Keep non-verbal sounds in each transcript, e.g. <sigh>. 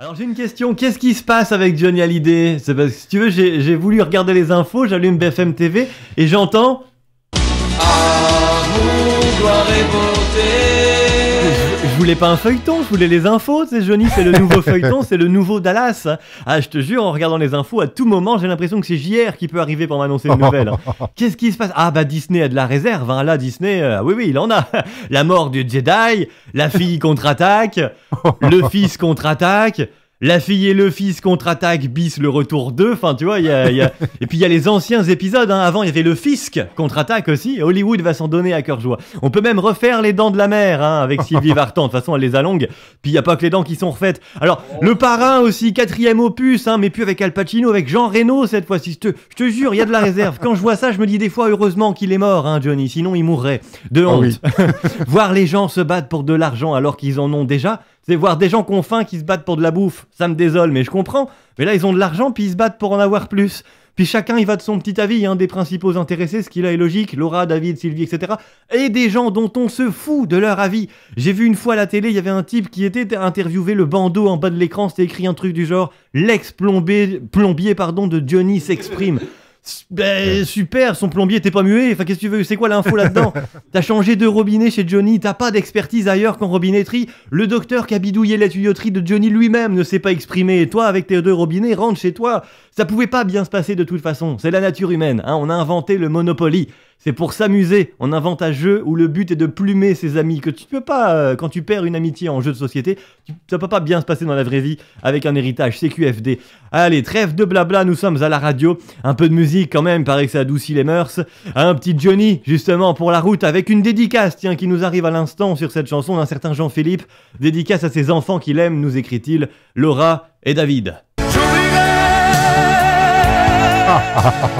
Alors j'ai une question, qu'est-ce qui se passe avec Johnny Hallyday C'est parce que si tu veux, j'ai voulu regarder les infos, j'allume BFM TV et j'entends voulais pas un feuilleton, je voulais les infos. C'est Johnny, c'est le nouveau <laughs> feuilleton, c'est le nouveau Dallas. Ah, je te jure, en regardant les infos, à tout moment, j'ai l'impression que c'est JR qui peut arriver pour m'annoncer une nouvelle. <laughs> Qu'est-ce qui se passe Ah, bah Disney a de la réserve. Hein. Là, Disney, euh, ah oui, oui, il en a. <laughs> La mort du Jedi, la fille contre-attaque, le fils contre-attaque. La fille et le fils contre-attaque, bis le retour 2. Enfin, tu vois, il y a, <laughs> et puis il y a les anciens épisodes. Hein. Avant, il y avait le fisc contre-attaque aussi. Hollywood va s'en donner à cœur joie. On peut même refaire les dents de la mer hein, avec Sylvie <laughs> Vartan. De toute façon, elle les allonge Puis il y a pas que les dents qui sont refaites. Alors, le parrain aussi, quatrième opus, hein, mais plus avec Al Pacino, avec Jean Reno cette fois-ci. Je te jure, il y a de la réserve. Quand je vois ça, je me dis des fois, heureusement qu'il est mort, hein, Johnny. Sinon, il mourrait de ah honte. <laughs> Voir les gens se battre pour de l'argent alors qu'ils en ont déjà, c'est voir des gens ont faim qui se battent pour de la bouffe. Ça me désole, mais je comprends. Mais là, ils ont de l'argent, puis ils se battent pour en avoir plus. Puis chacun il va de son petit avis, un hein, des principaux intéressés, ce qui là est logique, Laura, David, Sylvie, etc. Et des gens dont on se fout de leur avis. J'ai vu une fois à la télé, il y avait un type qui était interviewé, le bandeau en bas de l'écran, c'était écrit un truc du genre L'ex-plombier pardon, de Johnny s'exprime. Ben, super, son plombier était pas muet. Enfin, qu'est-ce que tu veux C'est quoi l'info là-dedans <laughs> T'as changé de robinet chez Johnny, t'as pas d'expertise ailleurs qu'en robinetterie. Le docteur qui a bidouillé la tuyauterie de Johnny lui-même ne s'est pas exprimé. Et toi, avec tes deux robinets, rentre chez toi. Ça pouvait pas bien se passer de toute façon. C'est la nature humaine. Hein on a inventé le Monopoly. C'est pour s'amuser. On invente un jeu où le but est de plumer ses amis. Que tu peux pas, euh, quand tu perds une amitié en jeu de société, ça peut pas bien se passer dans la vraie vie avec un héritage CQFD. Allez, trêve de blabla, nous sommes à la radio. Un peu de musique quand même, paraît que ça adoucit les mœurs. Un petit Johnny, justement, pour la route, avec une dédicace, tiens, qui nous arrive à l'instant sur cette chanson d'un certain Jean-Philippe. Dédicace à ses enfants qu'il aime, nous écrit-il, Laura et David. <laughs>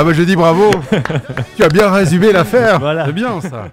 Ah bah je dis bravo <laughs> Tu as bien résumé l'affaire. C'est bien ça.